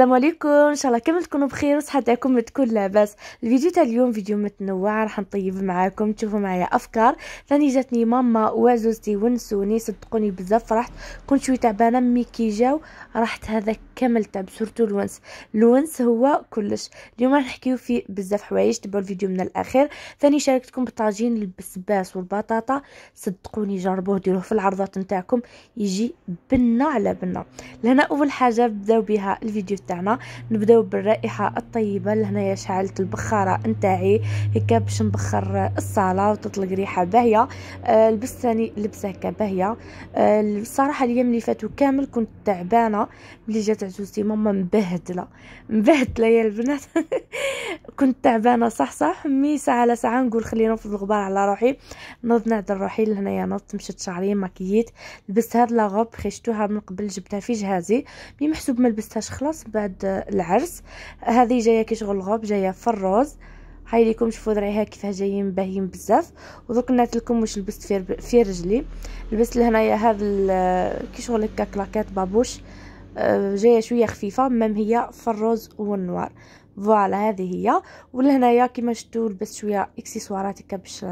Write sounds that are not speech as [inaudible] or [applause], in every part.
السلام عليكم ان شاء الله كامل تكونوا بخير وصحتكم تكون لاباس الفيديو تاع اليوم فيديو متنوع راح نطيب معاكم تشوفوا معايا افكار ثاني جاتني ماما وعزوزتي ونسوني صدقوني بزاف فرحت كنت شويه تعبانه مي كي جاو راحت هذا كامل تعب سورتو الونس الونس هو كلش اليوم راح نحكيو فيه بزاف حوايج تبعوا الفيديو من الاخير ثاني شاركتكم بالطاجين البسباس والبطاطا صدقوني جربوه ديروه في العرضات نتاعكم يجي بنه على بنه لهنا اول حاجه بداو بها الفيديو تاعنا نبداو بالرائحه الطيبه لهنايا شعلت البخاره نتاعي هكا باش نبخر الصاله وتطلق ريحه باهيه آه لبست لبسه هكا باهيه آه، الصراحه اليوم اللي فاتو كامل كنت تعبانه ملي جات عزوزتي ماما مبهدله مبهدله يا البنات [laughs] كنت تعبانه صح صح مي ساعه على ساعه نقول خليني نفض الغبار على روحي نوض نعدل روحي لهنايا نوض مشيت شعري ماكييت لبست هاد لاغوب خشتوها من قبل جبتها في جهازي مي محسوب ما لبستهاش خلاص بعد العرس هذه جايه كيشغل الغوب جايه في الروز هاي ليكم شوفوا درعيها كيفاه جايين باهيين بزاف ودرك نات لكم واش لبست في, في رجلي لبست لهنايا هذا كيشغل هكا كلاكات بابوش آه، جايه شويه خفيفه مام هي في الروز والنوار فوالا هذه هي ولهنايا كيما شفتوا لبست شويه اكسسوارات هكا باش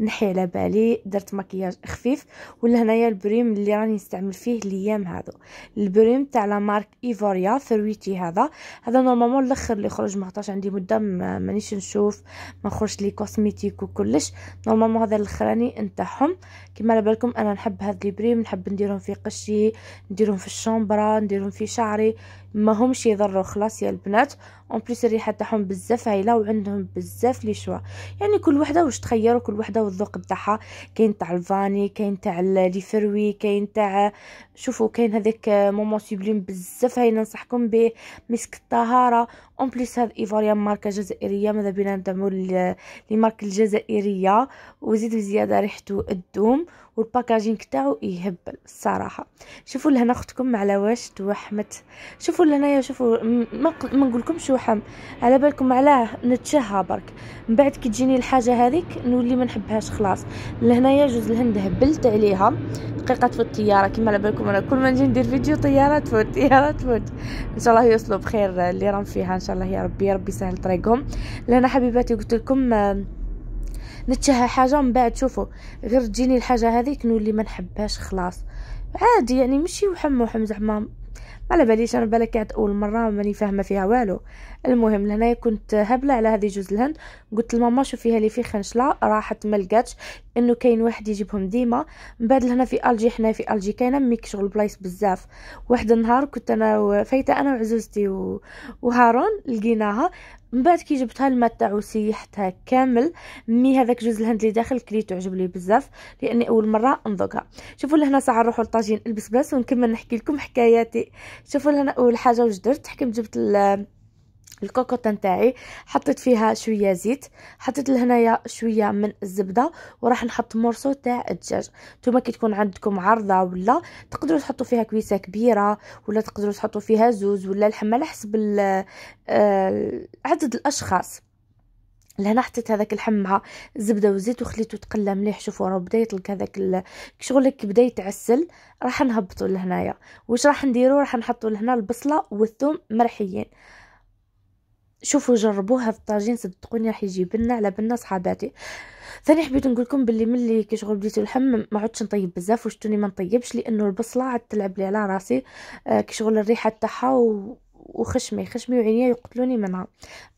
نحي على بالي درت مكياج خفيف ولهنايا البريم اللي راني نستعمل فيه الايام هذو البريم تاع لا مارك ايفوريا ثرويتي هذا هذا نورمالمون الاخر اللي خرج ما عندي مده مانيش نشوف ما خرج لي كوزميتيك وكلش نورمالمون هذا الاخراني نتاعهم كيما على بالكم انا نحب هاد البريم نحب نديرهم في قشي نديرهم في الشومبرا نديرهم في شعري ما همش يضروا خلاص يا البنات اون بليس الريحه تاعهم بزاف هايله وعندهم بزاف لي شوا يعني كل وحده واش تخير وكل وحده والذوق تاعها كاين تاع الفاني كاين تاع لي فروي كاين تاع شوفوا كاين هذاك مومون سوبليم بزاف هاي ننصحكم به مسك الطهاره اون بليس هذا ايفاليان ماركه جزائريه ماذا بينا ندعموا لي مارك الجزائريه وزيد بزياده ريحته الدوم والباكاجينغ تاعو يهبل الصراحه شوفوا لهنا اختكم على واش توحمت شوفوا لهنايا شوفوا ما نقولكمش وحم على بالكم علاه نتشهى برك من بعد كي تجيني الحاجه هذيك نولي ما نحبهاش خلاص لهنايا جوز الهند هبلت عليها دقيقه في الطياره كيما على بالكم وانا كل ما نجي ندير فيديو طيارة تفوت طيارة تفوت ان شاء الله يوصلوا بخير اللي راهم فيها ان شاء الله يا ربي يا ربي يسهل طريقهم لان حبيباتي قلت لكم آه، نتشهى حاجه من بعد شوفوا غير تجيني الحاجه هذيك نولي ما نحبهاش خلاص عادي يعني مشي وحم وحم زعما ما على باليش انا بالك كانت اول مره ماني فاهمه فيها والو المهم لهنايا كنت هبله على هذه جوج الهند قلت لماما شوفيها لي في خنشله راحت ما لقاتش انه كاين واحد يجيبهم ديما من بعد لهنا في الجي حنا في الجي كاينه ميك شغل بلايص بزاف واحد النهار كنت انا فايته انا وعزوزتي و... وهارون لقيناها من بعد كي جبتها الماء تاعو سيحتها كامل مي هذاك جوز الهند اللي داخل كريتو عجبني بزاف لاني اول مره نذوقها شوفوا لهنا ساعه نروحوا للطاجين البسباس ونكمل نحكي لكم حكاياتي شوفوا لهنا اول حاجه واش درت حكمت جبت الكوكوتا نتاعي حطيت فيها شويه زيت حطيت لهنايا شويه من الزبده وراح نحط مرسو تاع الدجاج نتوما كي تكون عندكم عرضه ولا تقدروا تحطوا فيها كويسه كبيره ولا تقدروا تحطوا فيها زوز ولا لحمه على حسب آه، عدد الاشخاص لهنا حطيت هذاك اللحم مع الزبده والزيت وخليته تقلى مليح شوفوا راه بدا يطلق هذاك شغلك بدا يتعسل راح نهبطوا لهنايا واش راح نديرو راح نحطوا لهنا البصله والثوم مرحيين شوفوا جربوها في الطاجين صدقوني راح يجي بنا على بنا صحاباتي ثاني حبيت نقول لكم باللي ملي كي شغل بديت الحم ما عدتش نطيب بزاف وشتوني ما نطيبش لانه البصله عاد تلعب لي على راسي آه، كي شغل الريحه تاعها و... وخشمي خشمي وعينيا يقتلوني منها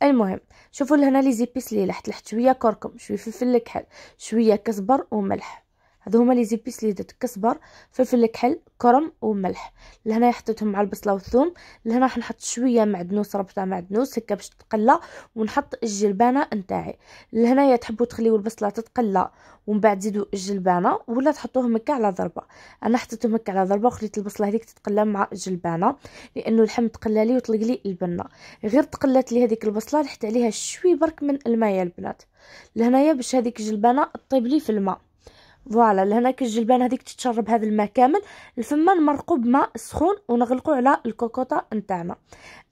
المهم شوفوا لهنا لي زيبيس لي لحت لحت شويه كركم شويه فلفل الكحل شويه كزبر وملح هادو هما لي زيبيس لي درت كزبر فلفل الكحل كرم وملح لهنا حطيتهم مع البصله والثوم لهنا راح نحط شويه معدنوس ربطه معدنوس هكا باش تقلى ونحط الجلبانه نتاعي لهنايا تحبوا تخليو البصله تتقلى ومن بعد تزيدوا الجلبانه ولا تحطوهم هكا على ضربه انا حطيتهم هكا على ضربه وخليت البصله هذيك تتقلى مع الجلبانه لانه اللحم تقلى لي وطلق لي البنه غير تقلات لي هذيك البصله رحت عليها شوي برك من الماء البنات لهنايا باش هذيك الجلبانه طيب لي في الماء فوالا لهناك الجلبان هذيك تتشرب هذا الماء كامل الفم نمرقو بماء سخون ونغلقو على الكوكوطه نتاعنا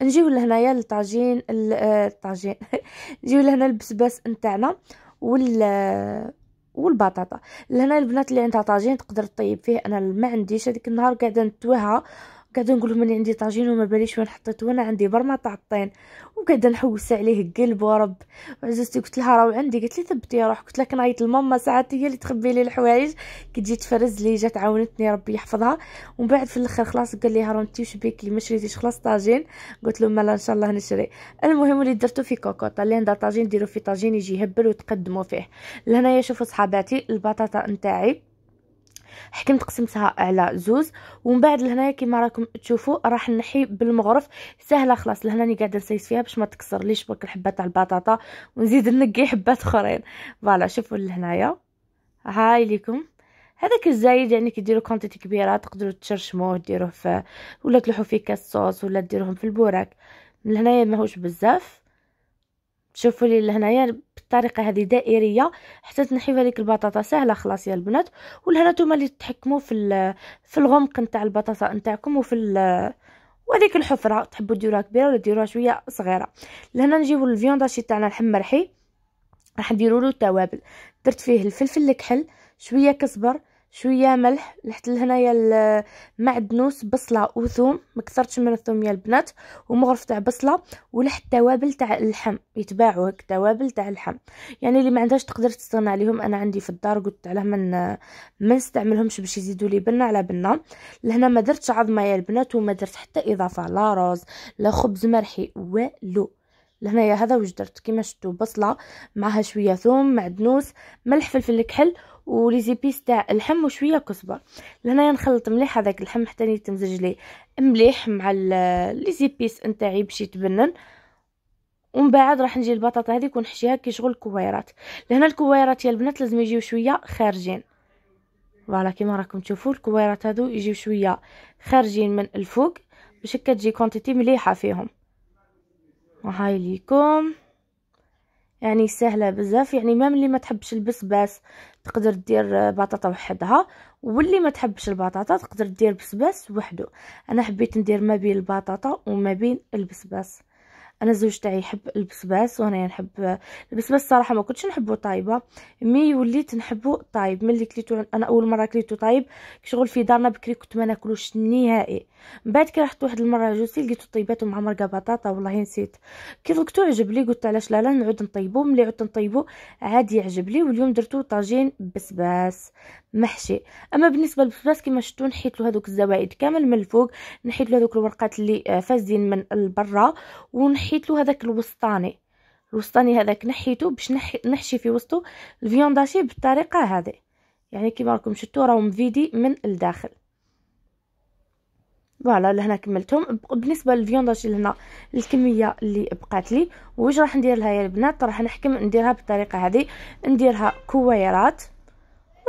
نجيو لهنايا للطاجين آه، الطاجين [laughs] نجيو لهنا البسباس نتاعنا وال والبطاطا لهنا البنات اللي عندها طاجين تقدر تطيب فيه انا ما عنديش هذيك النهار قاعده نتوها وقاعده نقول لهم اني عندي طاجين وما باليش وين حطيته وانا عندي برما الطين وقاعده نحوس عليه قلب ورب وعزوزتي قلت لها راهو عندي قالت لي ثبتي روحك قلت لها كنعيط لماما ساعات هي اللي تخبي لي الحوايج كي تجي تفرز لي جات عاونتني ربي يحفظها ومن بعد في الاخر خلاص قال لي هرمتي وش بيكي ما شريتيش خلاص طاجين قلت له مالا ان شاء الله نشري المهم اللي درتو في كوكوطه اللي عندها طاجين ديرو في طاجين يجي يهبل وتقدموا فيه لهنايا شوفوا صحاباتي البطاطا نتاعي حكمت قسمتها على زوز ومن بعد لهنايا كما راكم تشوفوا راح نحي بالمغرف سهله خلاص لهناني قاعده نسيس فيها باش ما تكسر ليش برك الحبات تاع البطاطا ونزيد نقي حبات اخرين فوالا شوفوا لهنايا هاي ليكم هذاك الزايد يعني ديروا كونتيتي كبيره تقدروا تشرشموه ديروه في ولا تلوحوا فيه صوص ولا ديروهم في البوراك لهنايا ماهوش بزاف شوفوا لي لهنايا الطريقه هذه دائريه حتى تنحي لك البطاطا سهله خلاص يا البنات والهنا نتوما اللي تحكموا في في الغمق نتاع البطاطا نتاعكم وفي وهذيك الحفره تحبوا ديروها كبيره ولا ديروها شويه صغيره لهنا نجيبوا الفيونداشي تاعنا الحمرحي راح نديروا له التوابل درت فيه الفلفل الكحل شويه كزبر شويه ملح لحت لهنايا معدنوس بصله وثوم ما كثرتش من الثوم يا البنات ومغرف تاع بصله ولحت توابل تاع اللحم يتباعوا هيك توابل تاع اللحم يعني اللي ما عندهاش تقدر تستغنى عليهم انا عندي في الدار قلت علاه من ما نستعملهمش باش يزيدوا لي بنه على بنه لهنا ما درتش عظمه يا البنات وما درت حتى اضافه لا روز لا خبز مرحي والو لهنايا هذا واش درت كيما شفتوا بصله معها شويه ثوم معدنوس ملح فلفل كحل وليزيبيس تاع اللحم وشويه كزبر لهنايا نخلط مليح هذاك اللحم حتى يتمزج لي مليح مع ليزيبيس نتاعي باش يتبنن ومن بعد راح نجي البطاطا هذيك ونحشيها كي شغل كويرات لهنا الكويرات يا البنات لازم يجيو شويه خارجين فوالا كيما راكم تشوفوا الكويرات هادو يجيو شويه خارجين من الفوق باش هكا تجي كونتيتي مليحه فيهم وهاي ليكم يعني سهله بزاف يعني مام اللي ما تحبش البسباس تقدر دير بطاطا وحدها واللي ما تحبش البطاطا تقدر دير بسباس وحده انا حبيت ندير ما بين البطاطا وما بين البسباس انا الزوج تاعي يحب البسباس وانا نحب البسباس صراحه ما كنتش نحبه طايبه مي وليت نحبه طايب ملي كليتو انا اول مره كليتو طايب شغل في دارنا بكري كنت ما ناكلوش نهائي من بعد كي رحت واحد المره جوسي لقيتو طيبات مع مرقه بطاطا والله نسيت كي ذوقته عجبلي قلت علاش لا لا نعود نطيبو ملي عدت نطيبو عادي يعجبلي واليوم درتو طاجين بسباس محشي اما بالنسبه للبسباس كما شفتو نحيت له هذوك الزوائد كامل من الفوق نحيت له هذوك الورقات اللي آه، فازين من البرا ونحيت نحيت له هذاك الوسطاني الوسطاني هذاك نحيته باش نحشي في وسطو الفيون داشي بالطريقه هذه يعني كيما راكم شفتوا راهو مفيدي من الداخل فوالا لهنا كملتهم بالنسبه للفيونداشي لهنا الكميه اللي بقات لي واش راح ندير لها يا البنات راح نحكم نديرها بالطريقه هذه نديرها كويرات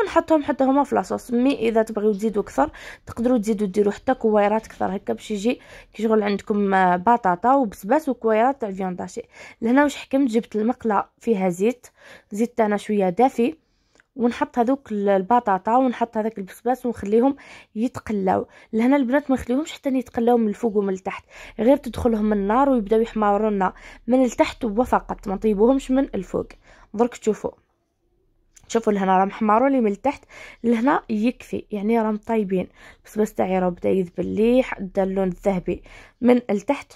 ونحطهم حتى هما في لاصوص مي اذا تبغيو تزيدوا اكثر تقدروا تزيدوا ديروا حتى كويرات اكثر هكا باش يجي كي شغل عندكم آه، بطاطا وبسباس وكويرات تاع فيون لهنا واش حكمت جبت المقله فيها زيت زيت انا شويه دافي ونحط هذوك البطاطا ونحط هذاك البسباس ونخليهم يتقلاو لهنا البنات ما نخليهمش حتى يتقلاو من الفوق ومن التحت غير تدخلهم النار ويبداو يحمرونا من التحت وفقط ما نطيبوهمش من الفوق درك تشوفوا شوفوا لهنا راه محمر لي من التحت لهنا يكفي يعني راهم طايبين بس تاعي راه بدا يذبل لي حد اللون الذهبي من التحت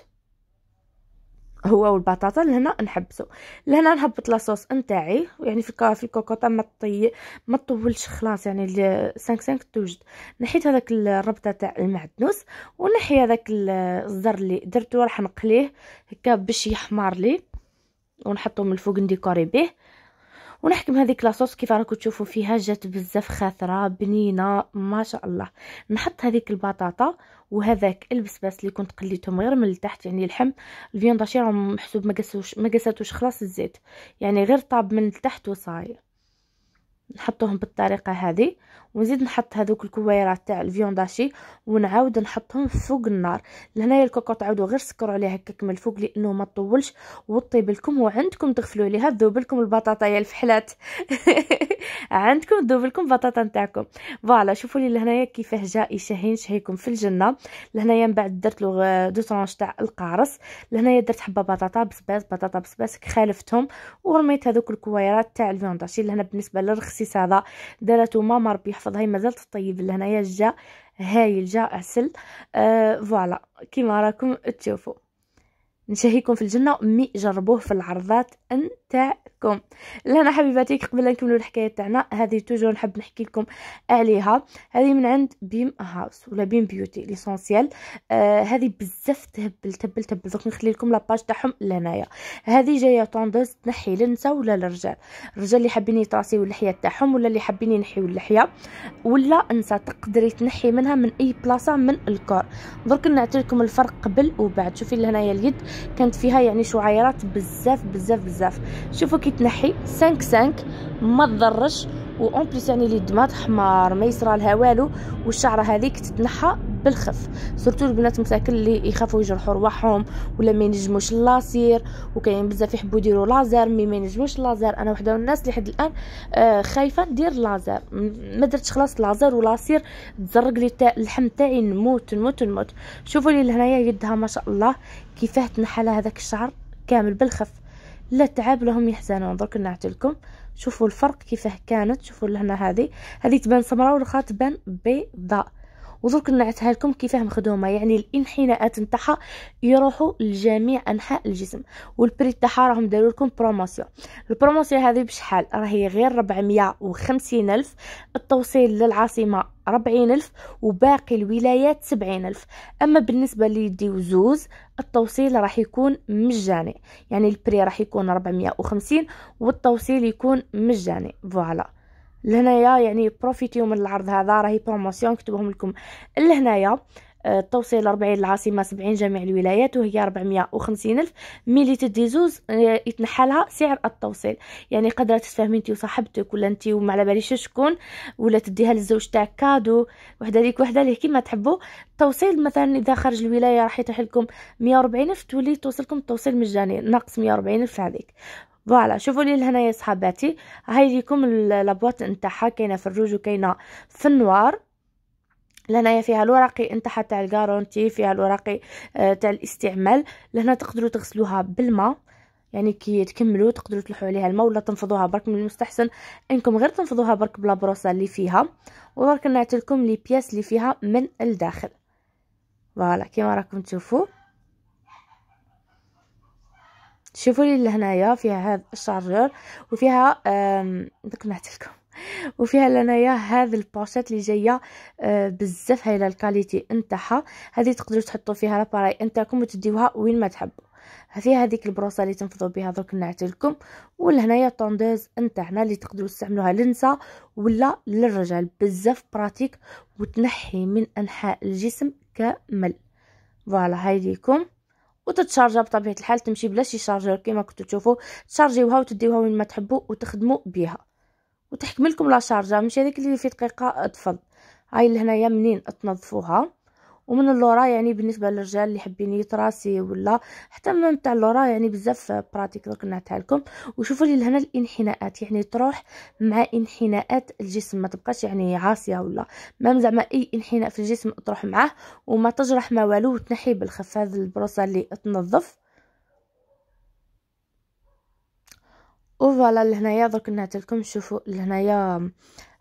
هو والبطاطا لهنا نحبسو لهنا نهبط لاصوص نتاعي يعني في في الكوكوطه ما طي ما طولش خلاص يعني 5 5 توجد نحيت هذاك الربطه تاع المعدنوس ونحي هذاك الزر اللي درتو راح نقليه هكا باش يحمر لي ونحطو من الفوق نديكوري به ونحكم هذيك لاصوص كيف راكم تشوفوا فيها جات بزاف خاثره بنينه ما شاء الله نحط هذيك البطاطا وهذاك البسباس اللي كنت قليتهم غير من التحت يعني اللحم داشي راهم محسوب ما قسوش ما قساتوش خلاص الزيت يعني غير طاب من التحت وصاي نحطوهم بالطريقه هذه ونزيد نحط هذوك الكويرات تاع الفيون داشي ونعاود نحطهم فوق النار لهنايا الكوكو تعاودوا غير سكروا عليها هكاك من الفوق لانه ما طولش وطيب لكم وعندكم تغفلوا عليها ذوب لكم يا الفحلات [laughs] عندكم ذوب لكم بطاطا نتاعكم فوالا شوفوا لي لهنايا كيفاه جاي شاهين شهيكم في الجنه لهنايا من بعد درت له دو طرونش تاع القارص لهنايا درت حبه بطاطا بسباس بطاطا بسباس خالفتهم ورميت هذوك الكويرات تاع الفيون داشي لهنا بالنسبه للرخصيص هذا دارته ماما ربي احفظ طيب، هاي مازال تطيب لهنايا جا هايل جا عسل آه فوالا كيما راكم تشوفوا نشهيكم في الجنه مي جربوه في العرضات ان تاعكم لهنا حبيباتي قبل نكملوا الحكايه تاعنا هذه توجور نحب نحكي لكم عليها هذه من عند بيم هاوس ولا بيم بيوتي ليسونسيال آه هذه بزاف تهبل تهبل تهبل دوك نخلي لكم لاباج تاعهم لهنايا هذه جايه طوندوز تنحي للنساء ولا للرجال الرجال اللي حابين يطراسيو اللحيه تاعهم ولا اللي حابين ينحيو اللحيه ولا النساء تقدري تنحي منها من اي بلاصه من الكور درك نعطي لكم الفرق قبل وبعد شوفي لهنايا اليد كانت فيها يعني شعيرات بزاف بزاف بزاف شوفوا كي تنحي 5 5 ما تضرش وان بليس يعني اليد حمار ما يصرى لها والو والشعره هذيك تتنحى بالخف سورتو البنات مساكن اللي يخافوا يجرحوا رواحهم ولا ما ينجموش اللاسير وكاين بزاف يحبوا يديروا لازر مي ما ينجموش اللازر انا وحده من الناس اللي حد الان آه، خايفه ندير لازر ما درتش خلاص لازر ولاسير تزرق لي اللحم تاعي نموت نموت نموت شوفوا لي لهنايا يدها ما شاء الله كيفاه تنحى هذاك الشعر كامل بالخف لا تعب لهم يحزنون درك نعطيلكم شوفوا الفرق كيفاه كانت شوفوا لهنا هذه هذه تبان سمراء والخا تبان بيضاء ودرك نعتها لكم كيفاه مخدومه يعني الانحناءات نتاعها يروحوا لجميع انحاء الجسم والبري تاعها راهم داروا لكم بروموسيون البروموسيون هذه بشحال راهي غير 450 الف التوصيل للعاصمه ربعين ألف وباقي الولايات سبعين ألف أما بالنسبة ليدي وزوز التوصيل راح يكون مجاني يعني البري راح يكون ربعمية وخمسين والتوصيل يكون مجاني فوالا لهنايا يعني بروفيتيو من العرض هذا راهي بروموسيون نكتبهم لكم لهنايا التوصيل 40 العاصمة 70 جميع الولايات وهي 450 ألف ملي تدي زوز آه، يتنحلها سعر التوصيل يعني قدرة تتفاهمي انت وصاحبتك ولا انت وما على باليش شكون ولا تديها للزوج تاعك كادو وحده ليك وحده ليه كيما تحبوا التوصيل مثلا اذا خرج الولايه راح يطيح لكم 140 الف تولي توصلكم التوصيل مجاني ناقص 140 الف هذيك فوالا شوفوا لي لهنا يا صحباتي هاي ليكم لابواط نتاعها كاينه في الروج وكاينه في النوار لهنايا فيها الورقي انتحت تاع الكارونتي فيها الورقي آه، تاع الاستعمال لهنا تقدروا تغسلوها بالماء يعني كي تكملوا تقدروا تلوحوا عليها الماء ولا تنفضوها برك من المستحسن انكم غير تنفضوها برك بلا بروسه اللي فيها وبرك نعطيلكم لي بياس اللي فيها من الداخل فوالا كيما راكم تشوفوا شوفوا لي لهنايا فيها هذا الشارجور وفيها نعت نعطيلكم وفيها لنايا هذه البوشيت اللي جايه آه، بزاف هايله الكاليتي نتاعها هذه تقدروا تحطوا فيها لاباراي نتاعكم وتديوها وين ما تحبوا فيها هذيك البروسه اللي تنفضوا بها درك نعت لكم ولهنايا طوندوز نتاعنا اللي تقدروا تستعملوها للنساء ولا للرجال بزاف براتيك وتنحي من انحاء الجسم كامل فوالا هايديكم وتتشارجا بطبيعه الحال تمشي بلا شي شارجر كيما كنتو تشوفوا تشارجيوها وتديوها وين ما تحبوا وتخدموا بها لكم لا شارجا ماشي هذيك اللي في دقيقه تفض هاي لهنايا منين تنظفوها ومن اللورا يعني بالنسبه للرجال اللي حابين يتراسي ولا حتى من تاع اللورا يعني بزاف براتيك درك نعطيها لكم وشوفوا لي لهنا الانحناءات يعني تروح مع انحناءات الجسم ما تبقاش يعني عاصيه ولا ما زعما اي انحناء في الجسم تروح معاه وما تجرح ما والو وتنحي بالخف البروسه اللي تنظف وفوالا لهنايا درك نعت لكم شوفوا لهنايا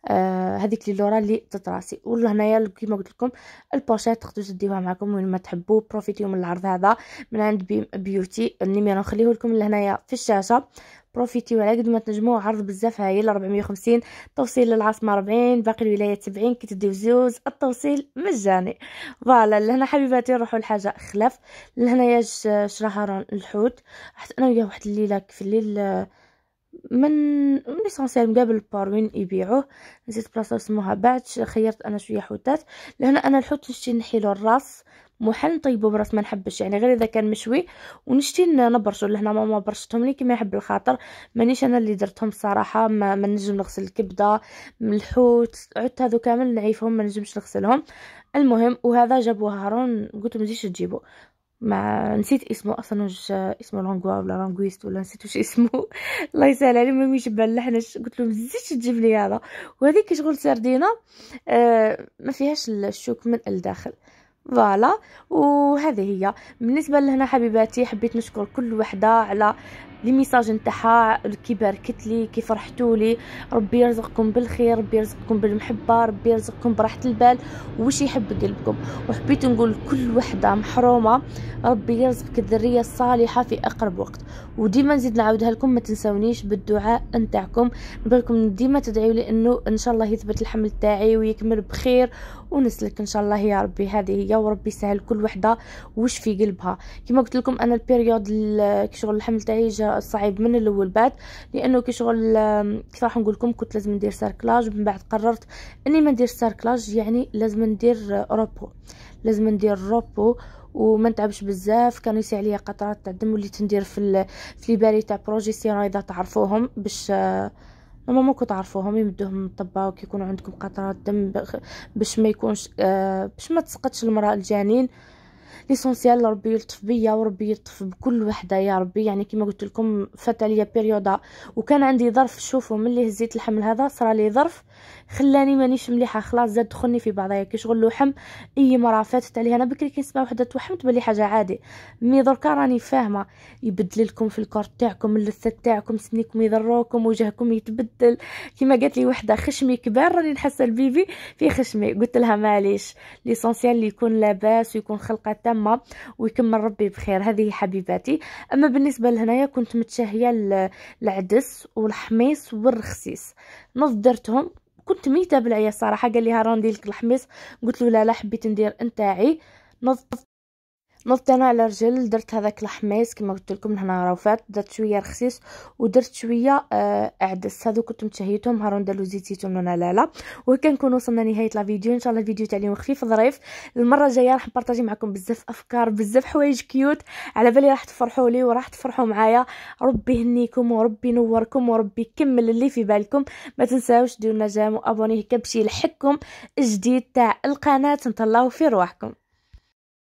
آه، هذيك لي لورا اللي تطراسي ولهنايا كيما قلت لكم البوشيت تقدروا تديوها معكم وين ما تحبوا بروفيتيو من العرض هذا من عند بي بيوتي النيميرو نخليه لكم لهنايا في الشاشه بروفيتيو على قد ما تنجموا عرض بزاف هايل 450 توصيل للعاصمه 40 باقي الولايات 70 كي تديو زوز التوصيل مجاني فوالا لهنا حبيباتي نروحوا لحاجه خلاف لهنايا شراها الحوت حتى انا وياه واحد الليله في الليل آه، من من ليسونسيال مقابل الباروين يبيعوه نسيت بلاصه سموها بعد خيرت انا شويه حوتات لهنا انا الحوت نشتي نحيلو الراس محل نطيبو براس ما نحبش يعني غير اذا كان مشوي ونشتي نبرشو لهنا ماما برشتهم لي كيما يحب الخاطر مانيش انا اللي درتهم الصراحه ما, ما نجم نغسل الكبده من الحوت عدت هذو كامل نعيفهم ما نجمش نغسلهم المهم وهذا جابوه هارون قلت له تجيبو مع نسيت اسمه اصلا واش اسمه لونغوا ولا لونغويست ولا نسيت واش اسمه [laughs] الله يسهل عليه المهم يجبل لحناش قلت له مزيدش تجيب لي هذا وهذيك شغل سردينه آه ما فيهاش الشوك من الداخل فوالا وهذه هي بالنسبه لهنا حبيباتي حبيت نشكر كل وحده على لي ميساج نتاعها كي باركت لي كي فرحتوا لي ربي يرزقكم بالخير ربي يرزقكم بالمحبه ربي يرزقكم براحه البال وش يحب قلبكم وحبيت نقول كل وحده محرومه ربي يرزقك الذريه الصالحه في اقرب وقت وديما نزيد نعاودها لكم ما تنسونيش بالدعاء نتاعكم نبغيكم ديما تدعيوا لي انه ان شاء الله يثبت الحمل تاعي ويكمل بخير ونسلك ان شاء الله يا ربي هذه هي وربي يسهل كل وحده وش في قلبها كما قلت لكم انا البيريود كي شغل الحمل تاعي جا صعيب من الاول بعد لانه كي شغل كيف راح نقول لكم كنت لازم ندير سيركلاج من بعد قررت اني ما ندير سيركلاج يعني لازم ندير روبو لازم ندير روبو وما نتعبش بزاف كانوا يسعي عليا قطرات تاع الدم وليت ندير في في لي باري تاع بروجي اذا تعرفوهم باش آه، ماما ما تعرفوهم يمدوهم طبا كيكونوا عندكم قطرات دم باش ما يكونش آه باش ما تسقطش المراه الجنين ليسونسيال ربي يلطف بيا وربي يلطف بكل وحده يا ربي يعني كما قلت لكم فات عليا بيريودا وكان عندي ظرف شوفوا ملي هزيت الحمل هذا صرا لي ظرف خلاني مانيش مليحه خلاص زاد دخلني في بعضايا كي شغل لوحم اي مره فاتت عليها انا بكري كنسمع وحده توحمت بلي حاجه عادي مي دركا راني فاهمه يبدل لكم في الكور تاعكم اللثه تاعكم سنيكم يضروكم وجهكم يتبدل كيما قالت لي وحده خشمي كبار راني نحس البيبي في خشمي قلت لها معليش ليسونسيال اللي يكون لاباس ويكون خلقه تامه ويكمل ربي بخير هذه حبيباتي اما بالنسبه لهنايا كنت متشهيه العدس والحميص والرخسيس نظرتهم درتهم كنت ميته بالعيا الصراحه قال لي ها روندي لك الحميص قلت له لا لا حبيت ندير انتاعي نظف نضت انا على رجل درت هذاك الحماس كما قلت لكم هنا رفات درت شويه رخيص ودرت شويه آه عدس هذو كنت تشهيتهم هارون دالو زيت زيتون لا وهكا نكون وصلنا نهايه لا فيديو ان شاء الله الفيديو تاع اليوم خفيف ظريف المره الجايه راح نبارطاجي معكم بزاف افكار بزاف حوايج كيوت على بالي راح تفرحوا لي وراح تفرحوا معايا ربي يهنيكم وربي ينوركم وربي يكمل اللي في بالكم ما تنساوش ديروا لنا جام وابوني هكا باش يلحقكم الجديد تاع القناه نتهلاو في رواحكم